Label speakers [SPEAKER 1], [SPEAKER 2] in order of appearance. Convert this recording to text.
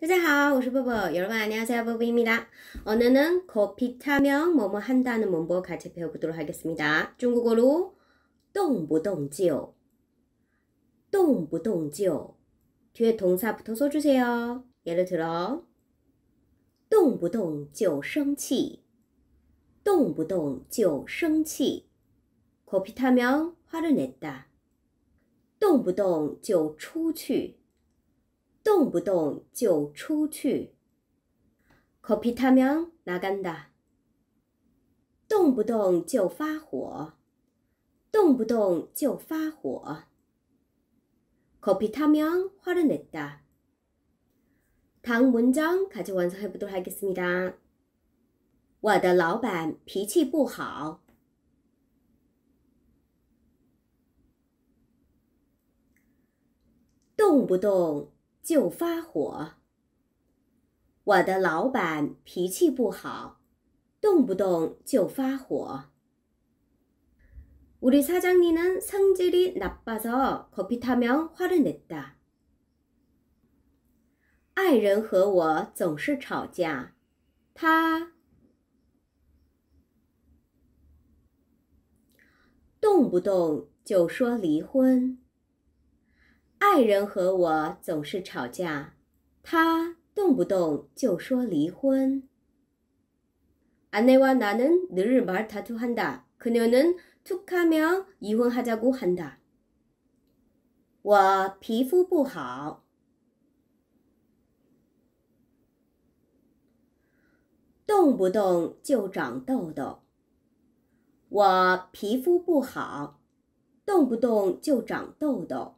[SPEAKER 1] 大家好,我是波波. 여러분 안녕하세요, 보보입니다. 오늘은 커피 타면 뭐뭐 한다는 문법 같이 배워보도록 하겠습니다. 중국어로 동부동지요. 동부동지요. 뒤에 동사 붙어서 주세요. 예를 들어 动不动就生气.动不动就生气. 커피 타면 화를 냈다. 动不动就出去动不动就出去，커피타면나간 다。 动不动就发火，动不动就发火，커피타면화를냈 다。 唐文章，같이완성해보도록하겠습니 다。 我的老板脾气不好，动不动。就发火。我的老板脾气不好，动不动就发火。우리사장님은성질이나빠서커피타면화를냈다爱人和我总是吵架，他动不动就说离婚。爱人和我总是吵架，他动不动就说离婚。안에와남은늘말다도한다그녀는툭하면이혼하자고한다와피부보하动不动就长痘痘。我皮肤不好，动不动就长痘痘。